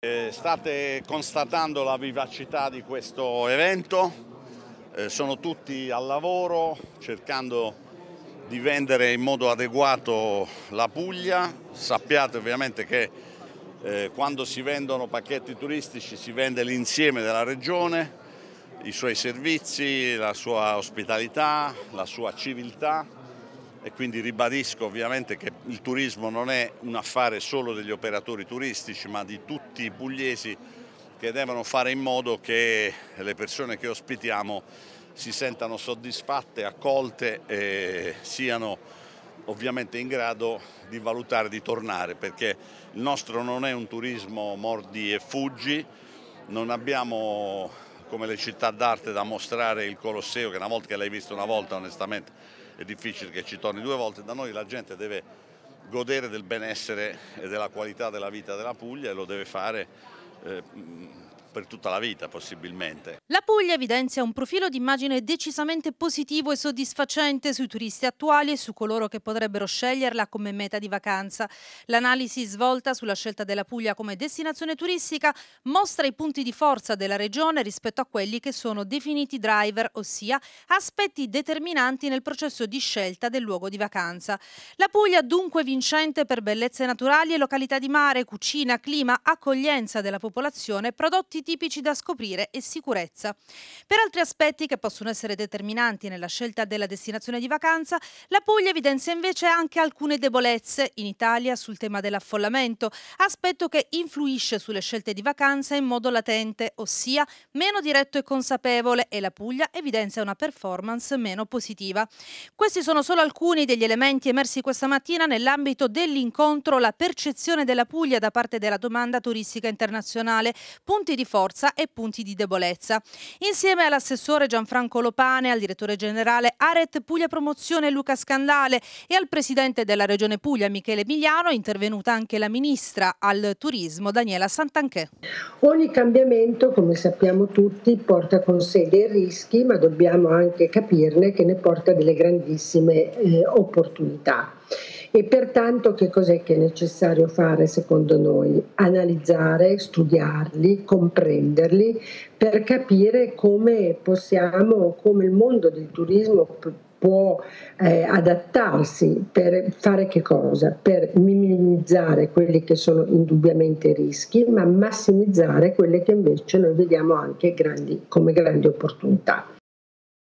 Eh, state constatando la vivacità di questo evento, eh, sono tutti al lavoro cercando di vendere in modo adeguato la Puglia, sappiate ovviamente che eh, quando si vendono pacchetti turistici si vende l'insieme della regione, i suoi servizi, la sua ospitalità, la sua civiltà e quindi ribadisco ovviamente che il turismo non è un affare solo degli operatori turistici ma di tutti i pugliesi che devono fare in modo che le persone che ospitiamo si sentano soddisfatte, accolte e siano ovviamente in grado di valutare di tornare perché il nostro non è un turismo mordi e fuggi, non abbiamo come le città d'arte da mostrare il Colosseo che una volta che l'hai visto una volta onestamente è difficile che ci torni due volte, da noi la gente deve godere del benessere e della qualità della vita della Puglia e lo deve fare eh, per tutta la vita possibilmente. La Puglia evidenzia un profilo d'immagine decisamente positivo e soddisfacente sui turisti attuali e su coloro che potrebbero sceglierla come meta di vacanza. L'analisi svolta sulla scelta della Puglia come destinazione turistica mostra i punti di forza della regione rispetto a quelli che sono definiti driver, ossia aspetti determinanti nel processo di scelta del luogo di vacanza. La Puglia dunque vincente per bellezze naturali e località di mare, cucina, clima, accoglienza della popolazione, prodotti tipici da scoprire e sicurezza. Per altri aspetti che possono essere determinanti nella scelta della destinazione di vacanza, la Puglia evidenzia invece anche alcune debolezze in Italia sul tema dell'affollamento, aspetto che influisce sulle scelte di vacanza in modo latente, ossia meno diretto e consapevole e la Puglia evidenzia una performance meno positiva. Questi sono solo alcuni degli elementi emersi questa mattina nell'ambito dell'incontro La percezione della Puglia da parte della domanda turistica internazionale, punti di forza e punti di debolezza. Insieme all'assessore Gianfranco Lopane, al direttore generale Aret Puglia Promozione Luca Scandale e al presidente della Regione Puglia Michele Migliano è intervenuta anche la ministra al turismo Daniela Santanchè. Ogni cambiamento, come sappiamo tutti, porta con sé dei rischi, ma dobbiamo anche capirne che ne porta delle grandissime eh, opportunità. E pertanto che cos'è che è necessario fare secondo noi? Analizzare, studiarli, comprenderli per capire come possiamo, come il mondo del turismo può eh, adattarsi per fare che cosa? Per minimizzare quelli che sono indubbiamente rischi, ma massimizzare quelle che invece noi vediamo anche grandi, come grandi opportunità.